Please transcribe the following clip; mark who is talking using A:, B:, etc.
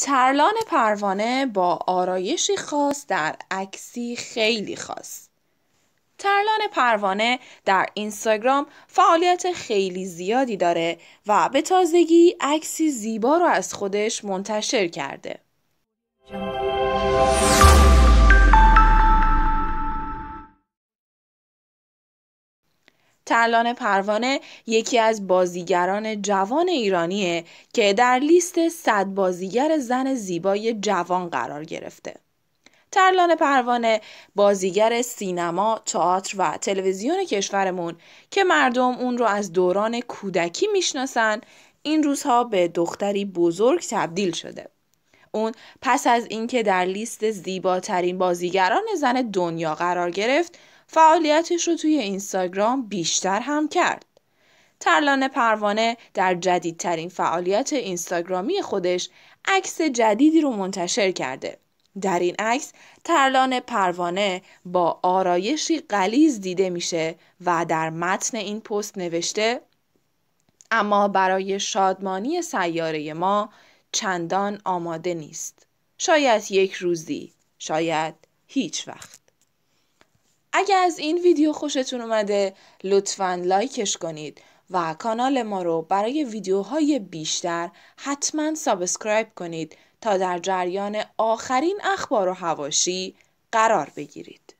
A: ترلان پروانه با آرایشی خاص در عکسی خیلی خاص ترلان پروانه در اینستاگرام فعالیت خیلی زیادی داره و به تازگی عکسی زیبا رو از خودش منتشر کرده ترلان پروانه یکی از بازیگران جوان ایرانیه که در لیست 100 بازیگر زن زیبای جوان قرار گرفته. ترلان پروانه بازیگر سینما، تئاتر و تلویزیون کشورمون که مردم اون رو از دوران کودکی میشناسن این روزها به دختری بزرگ تبدیل شده. اون پس از اینکه در لیست زیباترین بازیگران زن دنیا قرار گرفت فعالیتش رو توی اینستاگرام بیشتر هم کرد. ترلان پروانه در جدیدترین فعالیت اینستاگرامی خودش عکس جدیدی رو منتشر کرده. در این عکس ترلان پروانه با آرایشی قلیز دیده میشه و در متن این پست نوشته اما برای شادمانی سیاره ما چندان آماده نیست. شاید یک روزی، شاید هیچ وقت. اگر از این ویدیو خوشتون اومده لطفا لایکش کنید و کانال ما رو برای ویدیوهای بیشتر حتما سابسکرایب کنید تا در جریان آخرین اخبار و هواشی قرار بگیرید.